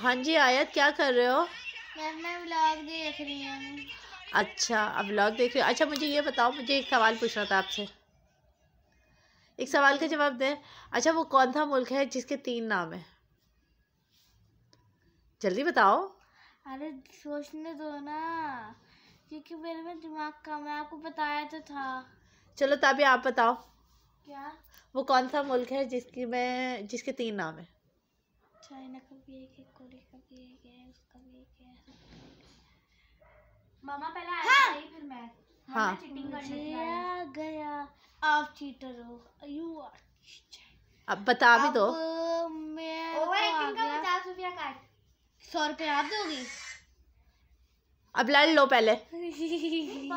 हाँ जी आयत क्या कर रहे हो मैं व्लॉग देख रही हूँ अच्छा अब व्लॉग देख रही हूँ अच्छा मुझे ये बताओ मुझे एक सवाल पूछना था आपसे एक सवाल का जवाब दें अच्छा वो कौन सा मुल्क है जिसके तीन नाम है जल्दी बताओ अरे सोचने दो ना क्योंकि मेरे में दिमाग कम है आपको बताया तो था चलो तभी आप बताओ क्या वो कौन सा मुल्क है जिसकी मैं जिसके तीन नाम है चाइना का भी एक है का भी एक है उसका भी एक है मामा पहले आया हाँ। फिर मैं हाँ गया आप चीटर हो यू आर अब बता भी दो मैं तो पचास रुपया काट सौ आप दोगी अब लड़ लो पहले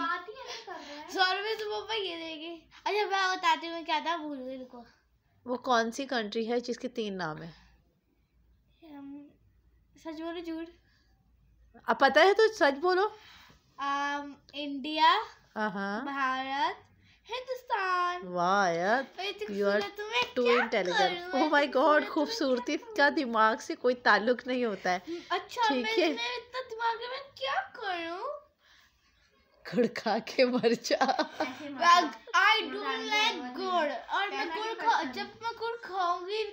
सौ रुपये तो पापा ये अच्छा मैं बताती हूँ क्या था भूल गई वो कौन सी कंट्री है जिसके तीन नाम है सच बोलो झूठ अब पता है तो सच बोलो um, India Bharat Hindustan oh my God खूबसूरती का दिमाग से कोई ताल्लुक नहीं होता है हम्म, अच्छा ठीक है इतना दिमाग में क्या करूं खड़का के मर जा आई डोंट लाइक गुड़ और मैं गुड़ खा जब मैं गुड़ खाऊंगी